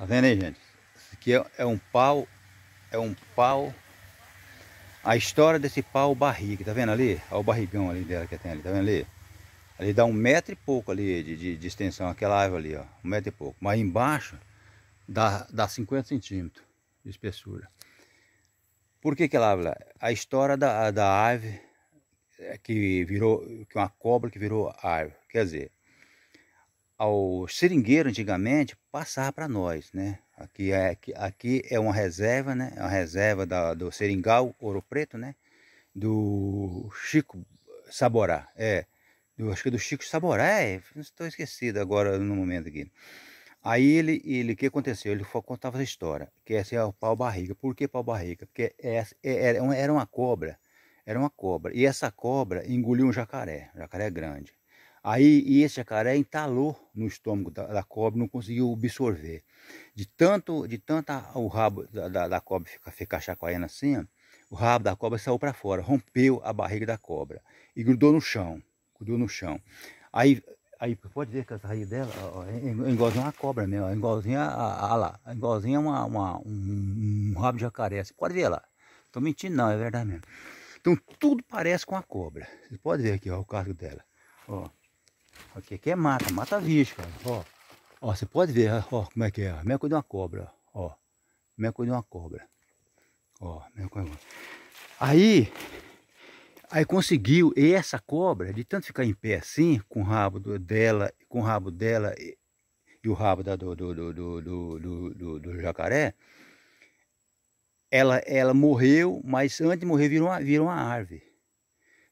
Tá vendo aí, gente? Esse aqui é, é um pau, é um pau. A história desse pau barriga, tá vendo ali? Olha o barrigão ali dela que tem ali, tá vendo ali? Ali dá um metro e pouco ali de, de, de extensão, aquela árvore ali, ó. Um metro e pouco. Mas embaixo dá, dá 50 centímetros de espessura. Por que aquela ela lá? A história da, da ave é que virou, que uma cobra que virou árvore. Quer dizer, ao seringueiro antigamente passava para nós, né? Aqui é, aqui é uma reserva, né? É A reserva da, do seringal Ouro Preto, né? Do Chico Saborá, é. Do, acho que é do Chico Saborá, é. Estou esquecido agora no momento aqui. Aí ele, ele, o que aconteceu? Ele contava essa história, que essa é o pau-barriga. Por que pau-barriga? Porque essa, era, uma, era uma cobra, era uma cobra. E essa cobra engoliu um jacaré, um jacaré grande. Aí e esse jacaré entalou no estômago da, da cobra, não conseguiu absorver. De tanto, de tanta o rabo da, da, da cobra ficar, ficar chacoalhando assim, o rabo da cobra saiu para fora, rompeu a barriga da cobra e grudou no chão, grudou no chão. Aí, aí pode ver que as raízes dela ó, é, é igualzinha uma cobra mesmo, é igualzinha a, a, lá, é igualzinha uma, uma um, um, rabo de jacaré. Você assim. pode ver lá. tô mentindo não, é verdade mesmo. Então tudo parece com a cobra. Você pode ver aqui ó, o casco dela. Ó. Aqui, aqui é mata, mata vixe, cara. Ó, ó, você pode ver, ó, como é que é. A mesma coisa de uma cobra, ó. Minha coisa de uma cobra. Ó, mesma coisa. Aí, aí conseguiu, e essa cobra, de tanto ficar em pé assim, com o rabo do, dela, com o rabo dela e, e o rabo da, do, do, do, do jacaré, ela, ela morreu, mas antes de morrer virou uma, virou uma árvore.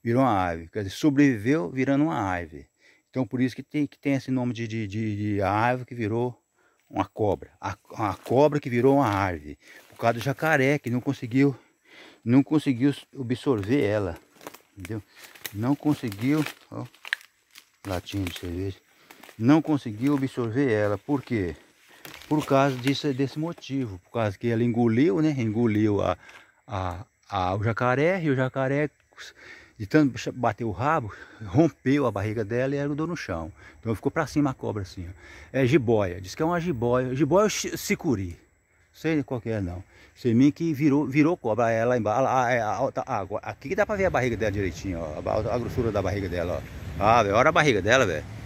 Virou uma árvore, quer dizer, sobreviveu virando uma árvore. Então por isso que tem, que tem esse nome de, de, de, de árvore que virou uma cobra. A, a, cobra que virou uma árvore. Por causa do jacaré que não conseguiu, não conseguiu absorver ela. Entendeu? Não conseguiu. Ó, latinha de cerveja. Não conseguiu absorver ela. Por quê? Por causa disso, desse motivo. Por causa que ela engoliu, né? Engoliu a, a, a, o jacaré e o jacaré de tanto bater o rabo, rompeu a barriga dela e grudou no chão. Então ficou para cima a cobra assim. Ó. É jiboia, diz que é uma jiboia. Jiboia é sicuri. Sei qual que é, não. Sei mim que virou, virou cobra ela embala embaixo. É, a, a, a, aqui dá para ver a barriga dela direitinho, ó. A, grossura da barriga dela, ó. Ah, velho, olha a barriga dela, velho.